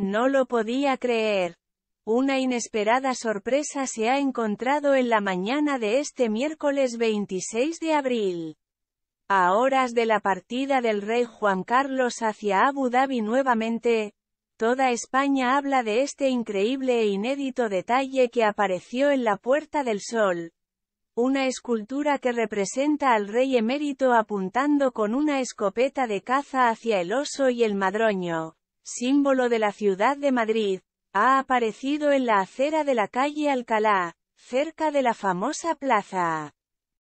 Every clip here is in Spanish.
No lo podía creer. Una inesperada sorpresa se ha encontrado en la mañana de este miércoles 26 de abril. A horas de la partida del rey Juan Carlos hacia Abu Dhabi nuevamente, toda España habla de este increíble e inédito detalle que apareció en la Puerta del Sol. Una escultura que representa al rey emérito apuntando con una escopeta de caza hacia el oso y el madroño símbolo de la ciudad de Madrid, ha aparecido en la acera de la calle Alcalá, cerca de la famosa plaza.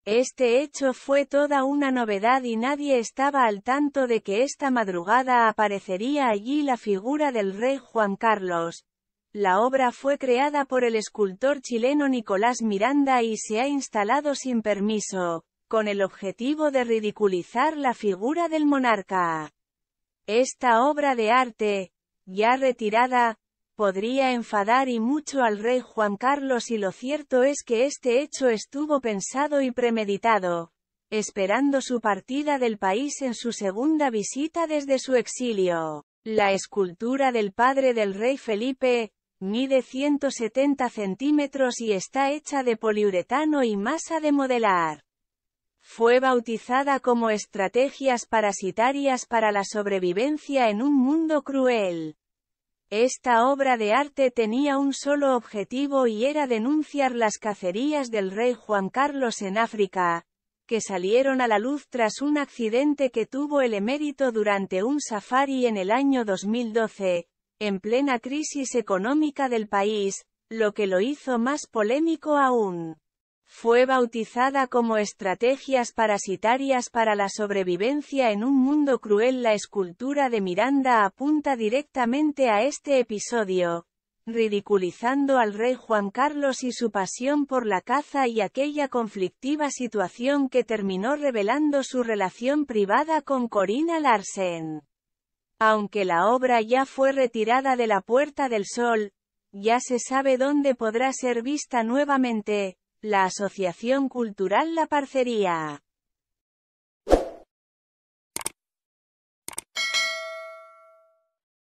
Este hecho fue toda una novedad y nadie estaba al tanto de que esta madrugada aparecería allí la figura del rey Juan Carlos. La obra fue creada por el escultor chileno Nicolás Miranda y se ha instalado sin permiso, con el objetivo de ridiculizar la figura del monarca. Esta obra de arte, ya retirada, podría enfadar y mucho al rey Juan Carlos y lo cierto es que este hecho estuvo pensado y premeditado, esperando su partida del país en su segunda visita desde su exilio. La escultura del padre del rey Felipe, mide 170 centímetros y está hecha de poliuretano y masa de modelar fue bautizada como estrategias parasitarias para la sobrevivencia en un mundo cruel. Esta obra de arte tenía un solo objetivo y era denunciar las cacerías del rey Juan Carlos en África, que salieron a la luz tras un accidente que tuvo el emérito durante un safari en el año 2012, en plena crisis económica del país, lo que lo hizo más polémico aún fue bautizada como Estrategias Parasitarias para la Sobrevivencia en un Mundo Cruel. La escultura de Miranda apunta directamente a este episodio, ridiculizando al rey Juan Carlos y su pasión por la caza y aquella conflictiva situación que terminó revelando su relación privada con Corina Larsen. Aunque la obra ya fue retirada de la Puerta del Sol, ya se sabe dónde podrá ser vista nuevamente, la Asociación Cultural La Parcería